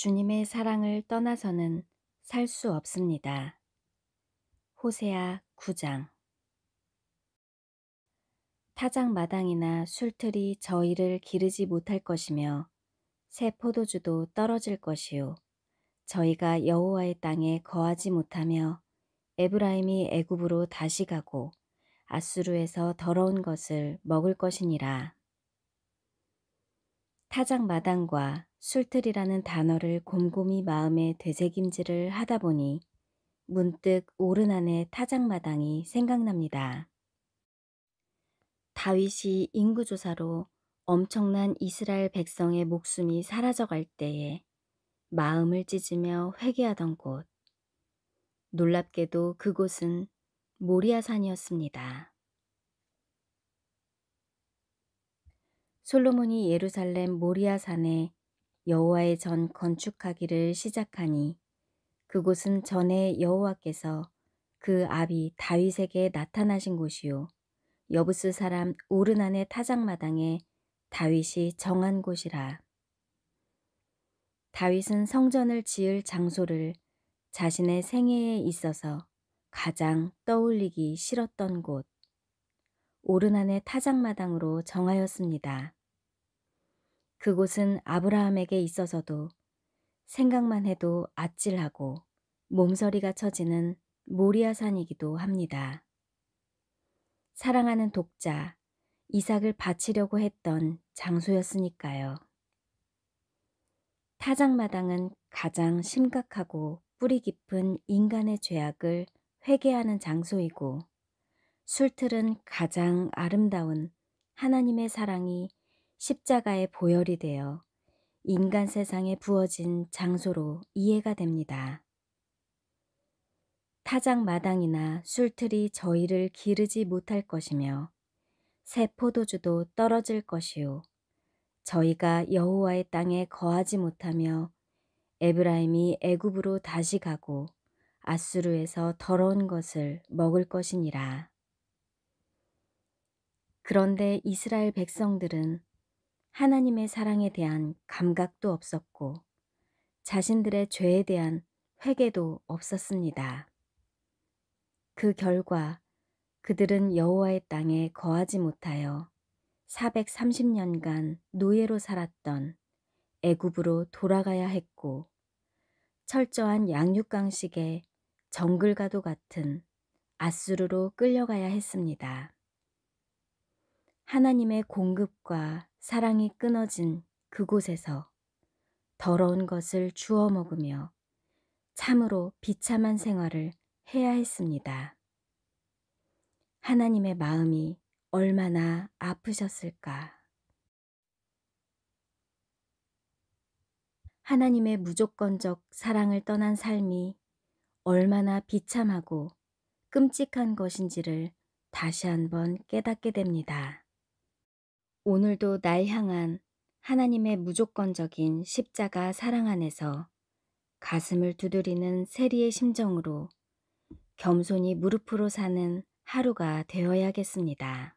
주님의 사랑을 떠나서는 살 수 없습니다. 호세아 9장 타작 마당이나 술틀이 저희를 기르지 못할 것이며 새 포도주도 떨어질 것이요 저희가 여호와의 땅에 거하지 못하며 에브라임이 애굽으로 다시 가고 아수르에서 더러운 것을 먹을 것이니라. 타작 마당과 술틀이라는 단어를 곰곰이 마음에 되새김질을 하다 보니 문득 오른 안에 타작 마당이 생각납니다. 다윗이 인구조사로 엄청난 이스라엘 백성의 목숨이 사라져갈 때에 마음을 찢으며 회개하던 곳. 놀랍게도 그곳은 모리아산이었습니다. 솔로몬이 예루살렘 모리아 산에 여호와의 전 건축하기를 시작하니 그곳은 전에 여호와께서 그 아비 다윗에게 나타나신 곳이요 여부스 사람 오르난의 타작마당에 다윗이 정한 곳이라. 다윗은 성전을 지을 장소를 자신의 생애에 있어서 가장 떠올리기 싫었던 곳 오르난의 타작마당으로 정하였습니다. 그곳은 아브라함에게 있어서도 생각만 해도 아찔하고 몸서리가 처지는 모리아산이기도 합니다. 사랑하는 독자 이삭을 바치려고 했던 장소였으니까요. 타작마당은 가장 심각하고 뿌리 깊은 인간의 죄악을 회개하는 장소이고 술틀은 가장 아름다운 하나님의 사랑이 십자가의 보혈이 되어 인간 세상에 부어진 장소로 이해가 됩니다. 타작 마당이나 술틀이 저희를 기르지 못할 것이며 새 포도주도 떨어질 것이요 저희가 여호와의 땅에 거하지 못하며 에브라임이 애굽으로 다시 가고 아수르에서 더러운 것을 먹을 것이니라. 그런데 이스라엘 백성들은 하나님의 사랑에 대한 감각도 없었고 자신들의 죄에 대한 회개도 없었습니다. 그 결과 그들은 여호와의 땅에 거하지 못하여 430년간 노예로 살았던 애굽으로 돌아가야 했고 철저한 양육강식의 정글과도 같은 아수르로 끌려가야 했습니다. 하나님의 공급과 사랑이 끊어진 그곳에서 더러운 것을 주워 먹으며 참으로 비참한 생활을 해야 했습니다. 하나님의 마음이 얼마나 아프셨을까. 하나님의 무조건적 사랑을 떠난 삶이 얼마나 비참하고 끔찍한 것인지를 다시 한번 깨닫게 됩니다. 오늘도 날 향한 하나님의 무조건적인 십자가 사랑 안에서 가슴을 두드리는 세리의 심정으로 겸손히 무릎으로 사는 하루가 되어야겠습니다.